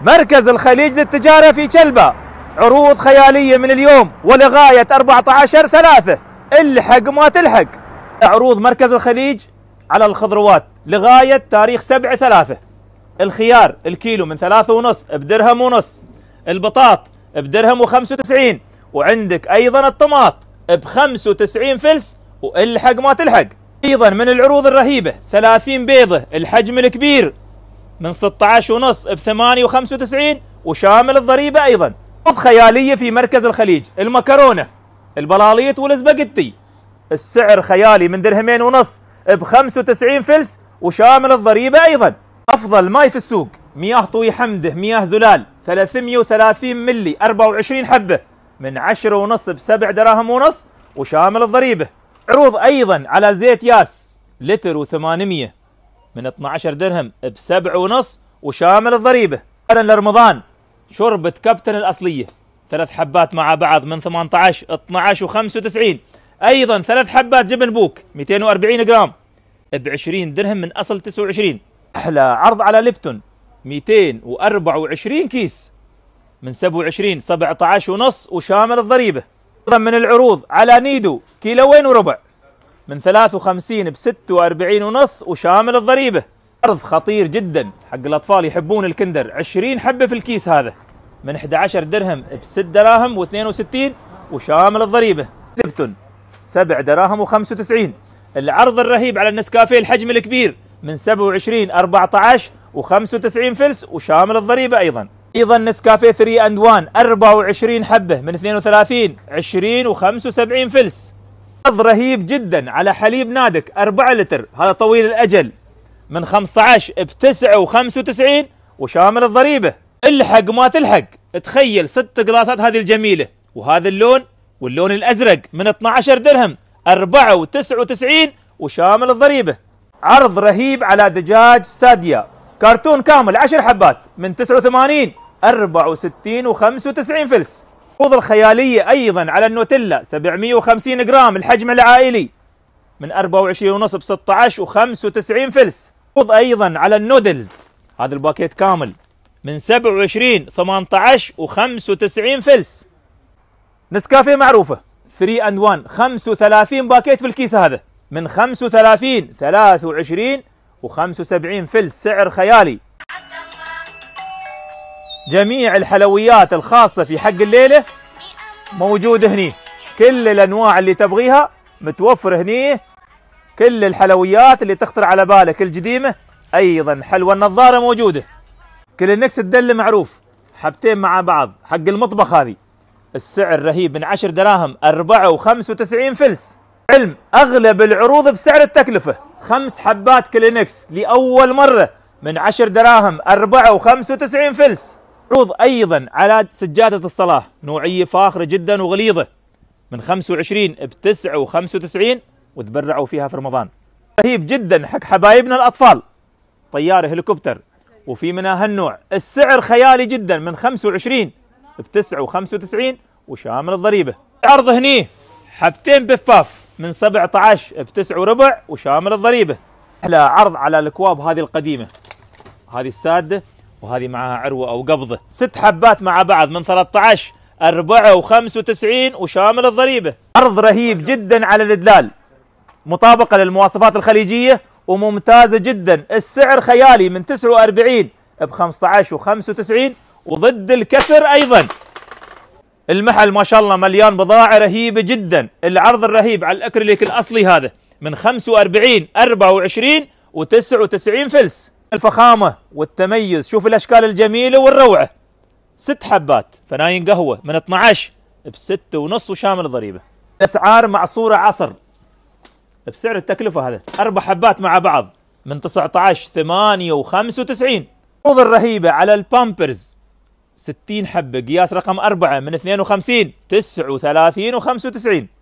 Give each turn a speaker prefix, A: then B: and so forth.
A: مركز الخليج للتجارة في كلبة عروض خيالية من اليوم ولغاية 14 ثلاثة الحق ما تلحق عروض مركز الخليج على الخضروات لغاية تاريخ 7 ثلاثة الخيار الكيلو من ثلاثة ونص بدرهم ونص البطاط بدرهم وخمسة وتسعين وعندك أيضا الطماط بخمسة وتسعين فلس والحق ما تلحق أيضا من العروض الرهيبة ثلاثين بيضة الحجم الكبير من 16 ونص ب 8 و95 وشامل الضريبة أيضا عروض خيالية في مركز الخليج المكرونة البلاليط والاسباجيتي السعر خيالي من درهمين ونص ب 95 فلس وشامل الضريبة أيضا أفضل ماي في السوق مياه طوي حمده مياه زلال 330 ملي 24 حبة من 10 ونص ب 7 دراهم ونص وشامل الضريبة عروض أيضا على زيت ياس لتر و800 من 12 درهم بسبع ونص وشامل الضريبة اهلا لرمضان شوربة كابتن الأصلية ثلاث حبات مع بعض من 18 12 و95 أيضا ثلاث حبات جبن بوك 240 جرام ب 20 درهم من أصل 29 أحلى عرض على ليبتون 224 كيس من 27 17 ونص وشامل الضريبة أيضا من العروض على نيدو كيلوين وربع من 53 ب 46 ونص وشامل الضريبه عرض خطير جدا حق الاطفال يحبون الكندر 20 حبه في الكيس هذا من 11 درهم ب 6 دراهم و62 وشامل الضريبه لبتون 7 دراهم و95 العرض الرهيب على النسكافيه الحجم الكبير من 27 14 و95 فلس وشامل الضريبه ايضا ايضا نسكافيه 3 اند 1 24 حبه من 32 20 و75 فلس عرض رهيب جدا على حليب نادك 4 لتر هذا طويل الاجل من 15 ب 9 و95 وشامل الضريبه الحق ما تلحق تخيل ست قلاصات هذه الجميله وهذا اللون واللون الازرق من 12 درهم 4.99 وشامل الضريبه عرض رهيب على دجاج ساديا كرتون كامل 10 حبات من 89 64 و95 فلس العروض الخيالية أيضا على النوتيلا 750 جرام الحجم العائلي من 24 ونص ب 16 و95 فلس عروض أيضا على النودلز هذا الباكيت كامل من 27 18 و95 فلس نسكافيه معروفة 3 اند 1 35 باكيت في الكيس هذا من 35 23 و75 فلس سعر خيالي جميع الحلويات الخاصة في حق الليلة موجودة هني كل الأنواع اللي تبغيها متوفرة هني كل الحلويات اللي تخطر على بالك القديمة أيضا حلوى النظارة موجودة كل النكس الدل معروف حبتين مع بعض حق المطبخ هذه السعر رهيب من 10 دراهم 4 فلس علم اغلب العروض بسعر التكلفه خمس حبات كلينكس لاول مره من 10 دراهم 4.95 فلس عروض أيضا على سجادة الصلاة نوعية فاخرة جدا وغليظة من 25 ب 9 و95 وتبرعوا فيها في رمضان رهيب جدا حق حبايبنا الأطفال طيارة هليكوبتر وفي منها هالنوع السعر خيالي جدا من 25 ب 9 و95 وشامل الضريبة عرض هني حبتين بفاف من 17 ب 9 وربع وشامل الضريبة أحلى عرض على الأكواب هذه القديمة هذه السادة وهذه معها عروة أو قبضة ست حبات مع بعض من 13 أربعة وخمس وتسعين وشامل الضريبة عرض رهيب جدا على الإدلال مطابقة للمواصفات الخليجية وممتازة جدا السعر خيالي من 49 ب 15 و95 وضد الكسر أيضا المحل ما شاء الله مليان بضاعة رهيبة جدا العرض الرهيب على الأكريليك الأصلي هذا من 45 24 و99 فلس الفخامة والتميز شوف الأشكال الجميلة والروعة ست حبات فناين قهوة من 12 بستة ونص وشامل الضريبة أسعار معصورة عصر بسعر التكلفة هذا أربع حبات مع بعض من 19 8 و95 عروض الرهيبة على البامبرز 60 حبة قياس رقم أربعة من 52 39 و95